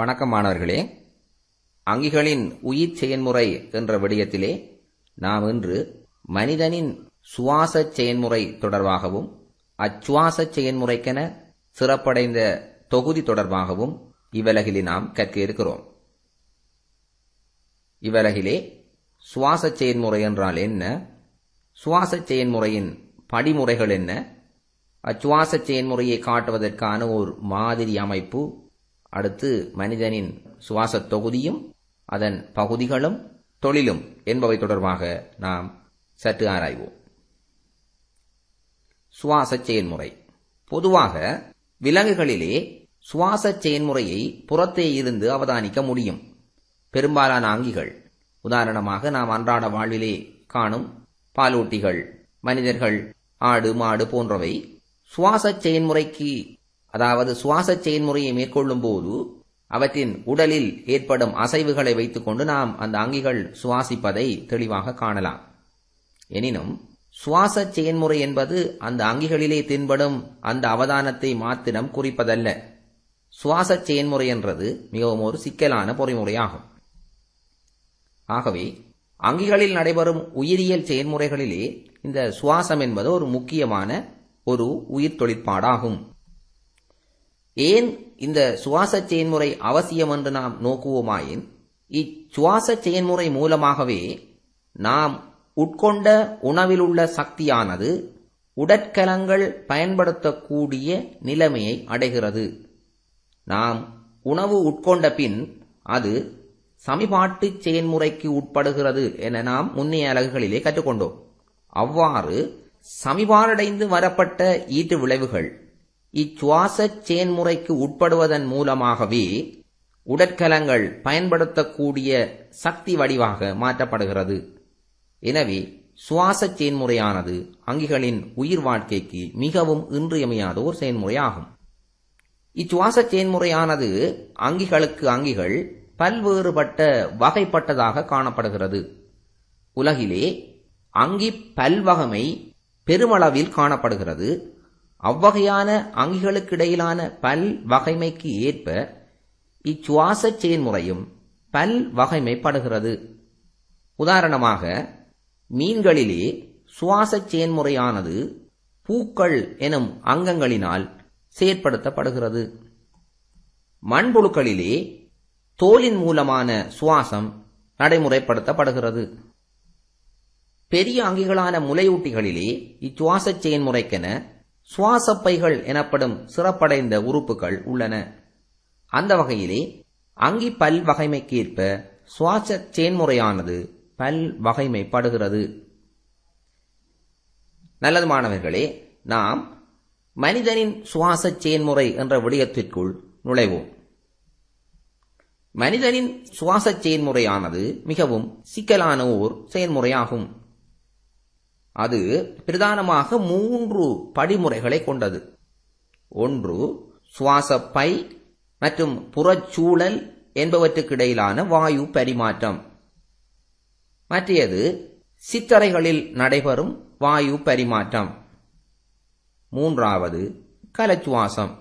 வணக்கம் மாணவர்களே அங்கிகளின் உயிர் செயன்முறை என்ற விடயத்திலே நாம் இன்று மனிதனின் சுவாச செயன்முறை தொடர்பாகவும் அச்சுவாச செயன்முறைக்கென சிறப்படைந்த தொகுதி தொடர்பாகவும் இவ்வலகிலே நாம் கற்க இருக்கிறோம் இவ்வலகிலே சுவாச செயன்முறை என்றால் என்ன சுவாச செயன்முறையின் படிமுறைகள் என்ன அச்சுவாச செயன்முறையை காட்டுவதற்கான ஒரு மாதிரி அமைப்பு அடுத்து மனிதனின் சுவாச தொகுதியும் அதன் பகுதிகளும் தொழிலும் என்பவை தொடர்பாக நாம் சற்று ஆராய்வோம் சுவாச செயல்முறை பொதுவாக விலங்குகளிலே சுவாச செயல்முறையை புறத்தே இருந்து அவதானிக்க முடியும் பெரும்பாலான அங்கிகள் உதாரணமாக நாம் அன்றாட வாழ்விலே காணும் பாலூட்டிகள் மனிதர்கள் ஆடு மாடு போன்றவை சுவாச செயல்முறைக்கு அதாவது சுவாச செயல்முறையை மேற்கொள்ளும் போது அவற்றின் உடலில் ஏற்படும் அசைவுகளை வைத்துக்கொண்டு நாம் அந்த அங்கிகள் சுவாசிப்பதை தெளிவாக காணலாம் எனினும் சுவாச செயன்முறை என்பது அந்த அங்கிகளிலே தென்படும் அந்த அவதானத்தை மாத்திரம் குறிப்பதல்ல சுவாச செயன்முறை என்றது மிகவும் ஒரு சிக்கலான பொறிமுறையாகும் ஆகவே அங்கிகளில் நடைபெறும் உயிரியல் செயன்முறைகளிலே இந்த சுவாசம் என்பது ஒரு முக்கியமான ஒரு உயிர் தொழிற்பாடாகும் ஏன் இந்த சுவாச செயன்முறை அவசியம் என்று நாம் நோக்குவோமாயின் இச்சுவாச செயன்முறை மூலமாகவே நாம் உட்கொண்ட உணவிலுள்ள சக்தியானது உடற்கலங்கள் பயன்படுத்தக்கூடிய நிலைமையை அடைகிறது நாம் உணவு உட்கொண்ட பின் அது சமிபாட்டு செயன்முறைக்கு உட்படுகிறது என நாம் முன்னைய அலகுகளிலே கற்றுக்கொண்டோம் அவ்வாறு சமிபாரடைந்து வரப்பட்ட ஈட்டு விளைவுகள் இச்சுவாசச் செயன்முறைக்கு உட்படுவதன் மூலமாகவே உடற்கலங்கள் பயன்படுத்தக்கூடிய சக்தி வடிவாக மாற்றப்படுகிறது எனவே சுவாச செயன்முறையானது அங்கிகளின் உயிர் வாழ்க்கைக்கு மிகவும் இன்றியமையாத ஒரு செயன்முறையாகும் இச்சுவாச செயன்முறையானது அங்கிகளுக்கு அங்கிகள் பல்வேறுபட்ட வகைப்பட்டதாக காணப்படுகிறது உலகிலே அங்கி பல்வகமை பெருமளவில் காணப்படுகிறது அவ்வகையான அங்கிகளுக்கிடையிலான பல் வகைமைக்கு ஏற்ப இச்சுவாச செயல்முறையும் பல் வகைமைப்படுகிறது உதாரணமாக மீன்களிலே சுவாச செயல்முறையானது பூக்கள் எனும் அங்கங்களினால் செயற்படுத்தப்படுகிறது மண்புழுக்களிலே தோலின் மூலமான சுவாசம் நடைமுறைப்படுத்தப்படுகிறது பெரிய அங்கிகளான முலையூட்டிகளிலே இச்சுவாச செயல்முறைக்கென சுவாசப்பைகள் எனப்படும் சிறப்படைந்த உறுப்புகள் உள்ளன அந்த வகையிலே அங்கி பல் வகைமைக்கேற்ப சுவாச செயன்முறையானது பல் வகைமைப்படுகிறது நல்லது மாணவர்களே நாம் மனிதனின் சுவாச செயன்முறை என்ற விடயத்திற்குள் நுழைவோம் மனிதனின் சுவாச செயன்முறையானது மிகவும் சிக்கலான ஓர் செயல்முறையாகும் அது பிரதானமாக மூன்று படிமுறைகளை கொண்டது ஒன்று சுவாசப்பை மற்றும் புறச்சூழல் என்பவற்றுக்கிடையிலான வாயு பரிமாற்றம் மற்றையது சித்தரைகளில் நடைபெறும் வாயு பரிமாற்றம் மூன்றாவது கலச்சுவாசம்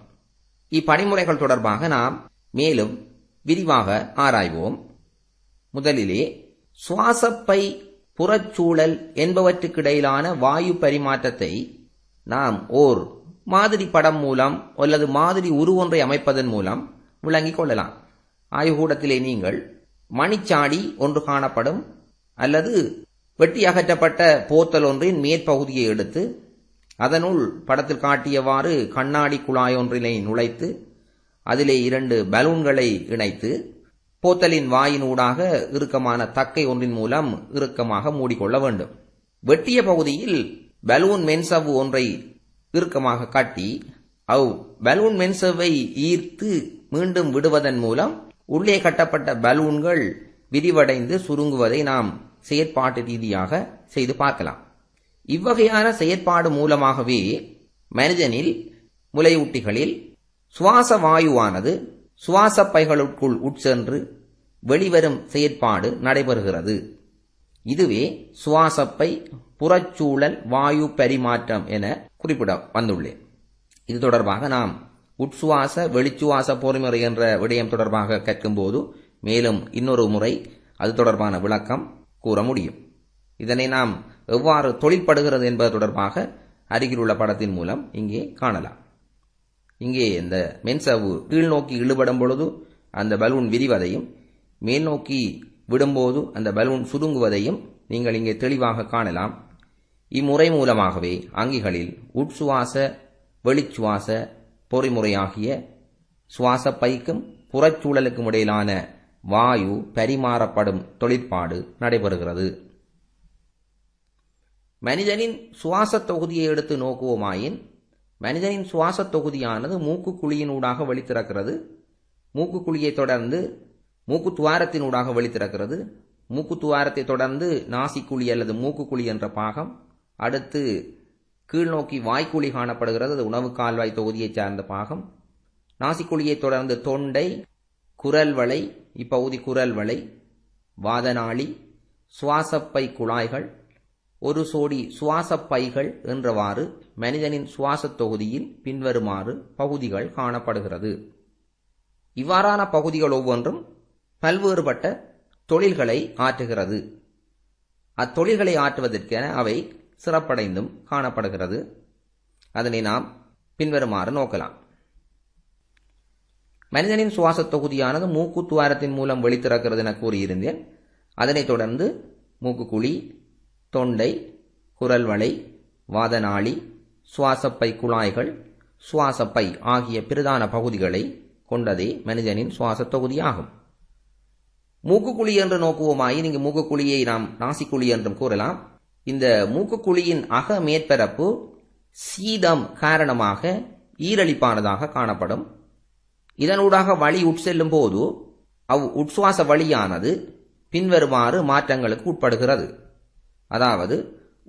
இப்படிமுறைகள் தொடர்பாக நாம் மேலும் விரிவாக ஆராய்வோம் முதலிலே சுவாசப்பை புறச்சூழல் என்பவற்றுக்கிடையிலான வாயு பரிமாற்றத்தை நாம் ஓர் மாதிரி படம் மூலம் அல்லது மாதிரி உருவொன்றை அமைப்பதன் மூலம் விளங்கிக் கொள்ளலாம் ஆய்வுகூடத்திலே நீங்கள் மணிச்சாடி ஒன்று காணப்படும் அல்லது வெட்டி அகற்றப்பட்ட போத்தல் ஒன்றின் மேற்பகுதியை எடுத்து அதனுள் படத்தில் காட்டியவாறு கண்ணாடி குழாய் ஒன்றினை நுழைத்து அதிலே இரண்டு பலூன்களை இணைத்து போத்தலின் வாயினூடாக இறுக்கமான தக்கை ஒன்றின் மூலம் இறுக்கமாக மூடிக்கொள்ள வேண்டும் வெட்டிய பகுதியில் பலூன் மென்சவ் ஒன்றை இறுக்கமாக கட்டி அவ் பலூன் மென்சவ்வை ஈர்த்து மீண்டும் விடுவதன் மூலம் உள்ளே கட்டப்பட்ட பலூன்கள் விரிவடைந்து சுருங்குவதை நாம் செயற்பாட்டு ரீதியாக செய்து பார்க்கலாம் இவ்வகையான செயற்பாடு மூலமாகவே மனிதனில் முலையூட்டிகளில் சுவாச வாயுவானது சுவாச பைகளுக்குள் உட்சென்று வெளிவரும் செயற்பாடு நடைபெறுகிறது இதுவே சுவாசப்பை புறச்சூழல் வாயு பரிமாற்றம் என குறிப்பிட வந்துள்ளேன் இது தொடர்பாக நாம் உட்சுவாச வெளிச்சுவாச பொறிமுறை என்ற விடயம் தொடர்பாக போது மேலும் இன்னொரு முறை அது தொடர்பான விளக்கம் கூற முடியும் இதனை நாம் எவ்வாறு தொழிற்படுகிறது என்பது தொடர்பாக அருகில் உள்ள படத்தின் மூலம் இங்கே காணலாம் இங்கே இந்த கீழ் கீழ்நோக்கி இழுபடும் பொழுது அந்த பலூன் விரிவதையும் மேல்நோக்கி விடும்போது அந்த பலூன் சுருங்குவதையும் நீங்கள் இங்கே தெளிவாக காணலாம் இம்முறை மூலமாகவே அங்கிகளில் உட்சுவாச வெளிச்சுவாச பொறிமுறையாகிய சுவாச பைக்கும் புறச்சூழலுக்கும் இடையிலான வாயு பரிமாறப்படும் தொழிற்பாடு நடைபெறுகிறது மனிதனின் சுவாச தொகுதியை எடுத்து நோக்குவோமாயின் மனிதனின் சுவாச தொகுதியானது மூக்கு குழியினூடாக வெளித்திறக்கிறது மூக்கு குழியை தொடர்ந்து மூக்கு துவாரத்தினூடாக வெளித்திறக்கிறது மூக்கு துவாரத்தை தொடர்ந்து நாசிக்குழி அல்லது மூக்குக்குழி என்ற பாகம் அடுத்து கீழ்நோக்கி வாய்க்குழி காணப்படுகிறது அது உணவு கால்வாய் தொகுதியை சார்ந்த பாகம் நாசிக்குழியை தொடர்ந்து தொண்டை குரல் வலை இப்பகுதி குரல் வலை வாதநாளி சுவாசப்பை குழாய்கள் ஒரு சோடி சுவாச பைகள் என்றவாறு மனிதனின் சுவாச தொகுதியில் பின்வருமாறு பகுதிகள் காணப்படுகிறது இவ்வாறான பகுதிகள் ஒவ்வொன்றும் பல்வேறுபட்ட தொழில்களை ஆற்றுகிறது அத்தொழில்களை ஆற்றுவதற்கென அவை சிறப்படைந்தும் காணப்படுகிறது அதனை நாம் பின்வருமாறு நோக்கலாம் மனிதனின் சுவாச தொகுதியானது மூக்கு துவாரத்தின் மூலம் வெளித்திறக்கிறது என கூறியிருந்தேன் அதனைத் தொடர்ந்து மூக்குக்குழி தொண்டை குரல்வளை வாதநாளி சுவாசப்பை குழாய்கள் சுவாசப்பை ஆகிய பிரதான பகுதிகளை கொண்டதே மனிதனின் சுவாச தொகுதியாகும் மூக்குக்குழி என்று நோக்குவோமாயின் இங்கு மூக்குக்குழியை நாம் நாசிக்குழி என்றும் கூறலாம் இந்த மூக்குக்குழியின் அக மேற்பரப்பு சீதம் காரணமாக ஈரழிப்பானதாக காணப்படும் இதனூடாக வழி உட்செல்லும் போது அவ் உட்சுவாச வழியானது பின்வருமாறு மாற்றங்களுக்கு உட்படுகிறது அதாவது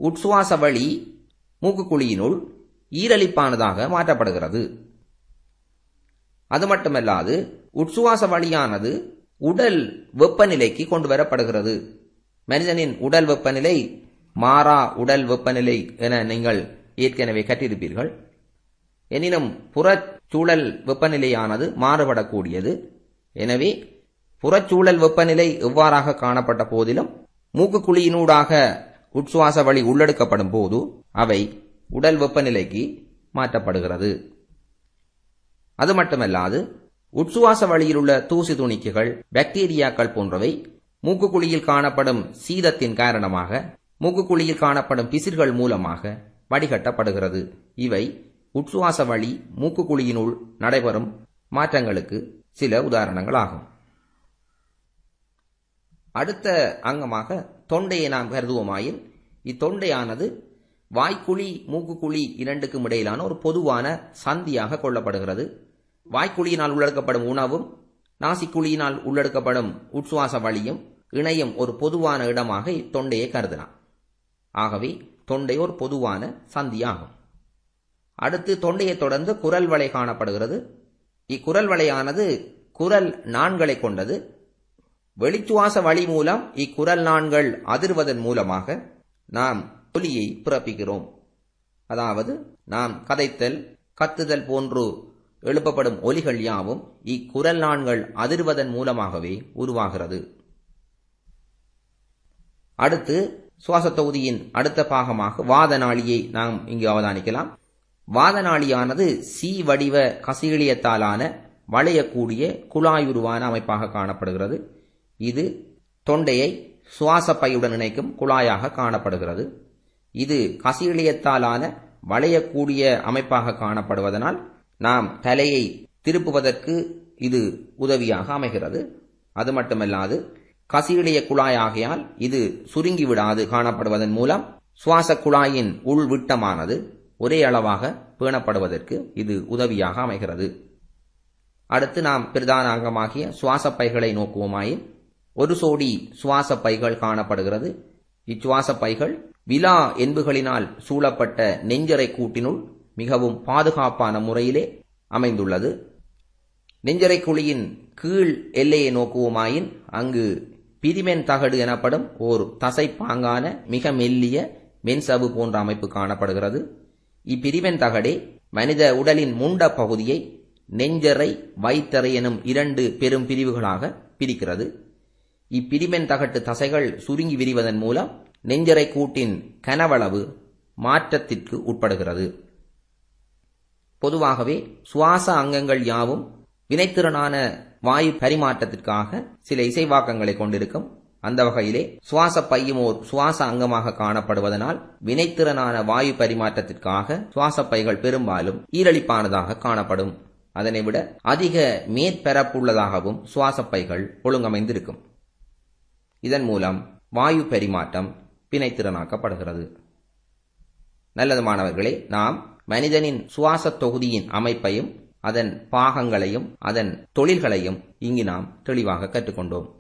உட்சுவாச வழி மூக்குக்குழியினுள் ஈரலிப்பானதாக மாற்றப்படுகிறது அது மட்டுமல்லாது உட்சுவாச வழியானது உடல் வெப்பநிலைக்கு கொண்டு வரப்படுகிறது மனிதனின் உடல் வெப்பநிலை மாறா உடல் வெப்பநிலை என நீங்கள் ஏற்கனவே கட்டியிருப்பீர்கள் எனினும் புறச்சூழல் வெப்பநிலையானது மாறுபடக்கூடியது எனவே புறச்சூழல் வெப்பநிலை எவ்வாறாக காணப்பட்ட போதிலும் மூக்குக்குழியினூடாக உட்சுவாச வழி உள்ளெடுக்கப்படும் போது அவை உடல் வெப்பநிலைக்கு மாற்றப்படுகிறது அது மட்டுமல்லாது உட்சுவாச வழியில் உள்ள தூசி துணிக்குகள் பாக்டீரியாக்கள் போன்றவை மூக்குக்குழியில் காணப்படும் சீதத்தின் காரணமாக மூக்குக்குழியில் காணப்படும் பிசிர்கள் மூலமாக வடிகட்டப்படுகிறது இவை உட்சுவாச வழி மூக்குக்குழியினுள் நடைபெறும் மாற்றங்களுக்கு சில உதாரணங்களாகும் அடுத்த அங்கமாக தொண்டையை நாம் கருதுவோமாயின் இத்தொண்டையானது வாய்க்குழி மூக்குக்குழி இரண்டுக்கும் இடையிலான ஒரு பொதுவான சந்தியாக கொள்ளப்படுகிறது வாய்க்குழியினால் உள்ளடக்கப்படும் உணவும் நாசிக்குழியினால் உள்ளெடுக்கப்படும் உட்சுவாச வழியும் இணையும் ஒரு பொதுவான இடமாக இத்தொண்டையை கருதலாம் ஆகவே தொண்டை ஒரு பொதுவான சந்தியாகும் அடுத்து தொண்டையை தொடர்ந்து குரல் வலை காணப்படுகிறது இக்குரல் வலையானது குரல் நான்களை கொண்டது வெளிச்சுவாச வழி மூலம் இக்குரல் நான்கள் அதிர்வதன் மூலமாக நாம் ஒலியை பிறப்பிக்கிறோம் அதாவது நாம் கதைத்தல் கத்துதல் போன்று எழுப்பப்படும் ஒலிகள் யாவும் இக்குரல் நான்கள் அதிர்வதன் மூலமாகவே உருவாகிறது அடுத்து சுவாச தொகுதியின் அடுத்த பாகமாக வாத நாளியை நாம் இங்கு அவதானிக்கலாம் வாத நாளியானது சி வடிவ கசிகளியத்தாலான வளையக்கூடிய குழாயுருவான அமைப்பாக காணப்படுகிறது இது தொண்டையை சுவாச பையுடன் இணைக்கும் குழாயாக காணப்படுகிறது இது கசீலியத்தாலான வளையக்கூடிய அமைப்பாக காணப்படுவதனால் நாம் தலையை திருப்புவதற்கு இது உதவியாக அமைகிறது அது மட்டுமல்லாது கசீலிய குழாய் ஆகையால் இது சுருங்கிவிடாது காணப்படுவதன் மூலம் சுவாச குழாயின் உள்விட்டமானது ஒரே அளவாக பேணப்படுவதற்கு இது உதவியாக அமைகிறது அடுத்து நாம் பிரதான அங்கமாகிய சுவாச பைகளை நோக்குவோமாயின் ஒரு சோடி சுவாச பைகள் காணப்படுகிறது இச்சுவாச பைகள் விலா என்புகளினால் சூழப்பட்ட நெஞ்சரை கூட்டினுள் மிகவும் பாதுகாப்பான முறையிலே அமைந்துள்ளது நெஞ்சரை குழியின் கீழ் எல்லையை நோக்குவோமாயின் அங்கு பிரிமென் தகடு எனப்படும் ஓர் தசை பாங்கான மிக மெல்லிய மென்சவு போன்ற அமைப்பு காணப்படுகிறது இப்பிரிவென் தகடே மனித உடலின் முண்ட பகுதியை நெஞ்சரை வைத்தரை எனும் இரண்டு பெரும் பிரிவுகளாக பிரிக்கிறது இப்பிரிமென் தகட்டு தசைகள் சுருங்கி விரிவதன் மூலம் நெஞ்சரை கூட்டின் கனவளவு மாற்றத்திற்கு உட்படுகிறது பொதுவாகவே சுவாச அங்கங்கள் யாவும் வினைத்திறனான வாயு பரிமாற்றத்திற்காக சில இசைவாக்கங்களை கொண்டிருக்கும் அந்த வகையிலே சுவாச பையும் ஓர் சுவாச அங்கமாக காணப்படுவதனால் வினைத்திறனான வாயு பரிமாற்றத்திற்காக சுவாச பைகள் பெரும்பாலும் ஈரழிப்பானதாக காணப்படும் அதனை விட அதிக மேற்பரப்புள்ளதாகவும் சுவாச பைகள் ஒழுங்கமைந்திருக்கும் இதன் மூலம் வாயு பரிமாற்றம் பிணைத்திறனாக்கப்படுகிறது நல்லது மாணவர்களே நாம் மனிதனின் சுவாச தொகுதியின் அமைப்பையும் அதன் பாகங்களையும் அதன் தொழில்களையும் இங்கு நாம் தெளிவாக கற்றுக்கொண்டோம்